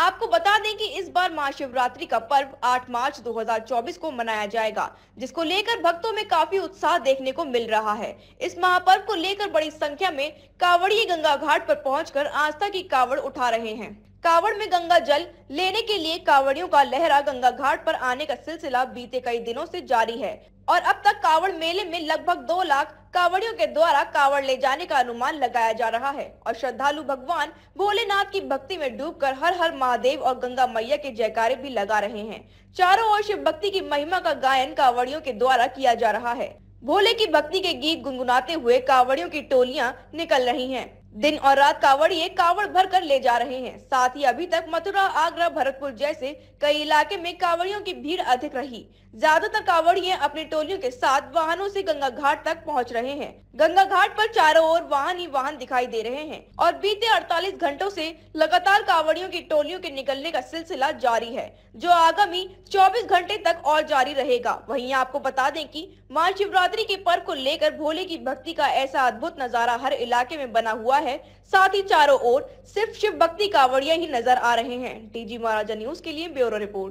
आपको बता दें कि इस बार महाशिवरात्रि का पर्व 8 मार्च 2024 को मनाया जाएगा जिसको लेकर भक्तों में काफी उत्साह देखने को मिल रहा है इस महापर्व को लेकर बड़ी संख्या में कावड़ी गंगा घाट पर पहुंचकर आस्था की कावड़ उठा रहे हैं कावड़ में गंगा जल लेने के लिए कावड़ियों का लहरा गंगा घाट पर आने का सिलसिला बीते कई दिनों से जारी है और अब तक कावड़ मेले में लगभग दो लाख कावड़ियों के द्वारा कावड़ ले जाने का अनुमान लगाया जा रहा है और श्रद्धालु भगवान भोलेनाथ की भक्ति में डूबकर हर हर महादेव और गंगा मैया के जयकारे भी लगा रहे हैं चारों ओर शिव भक्ति की महिमा का गायन कावड़ियों के द्वारा किया जा रहा है भोले की भक्ति के गीत गुनगुनाते हुए कावड़ियों की टोलियां निकल रही हैं दिन और रात कावड़ ये कावड़ भर कर ले जा रहे हैं साथ ही अभी तक मथुरा आगरा भरतपुर जैसे कई इलाके में कावड़ियों की भीड़ अधिक रही ज्यादातर कावड़िए अपनी टोलियों के साथ वाहनों से गंगा घाट तक पहुंच रहे हैं गंगा घाट पर चारों ओर वाहन ही वाहन दिखाई दे रहे हैं और बीते 48 घंटों से लगातार कावड़ियों की टोलियों के निकलने का सिलसिला जारी है जो आगामी चौबीस घंटे तक और जारी रहेगा वही आपको बता दें की महाशिवरात्रि के पर्व को लेकर भोले की भक्ति का ऐसा अद्भुत नजारा हर इलाके में बना हुआ है साथ ही चारों ओर सिर्फ शिव भक्ति कावड़िया ही नजर आ रहे हैं डीजी महाराजा न्यूज के लिए ब्यूरो रिपोर्ट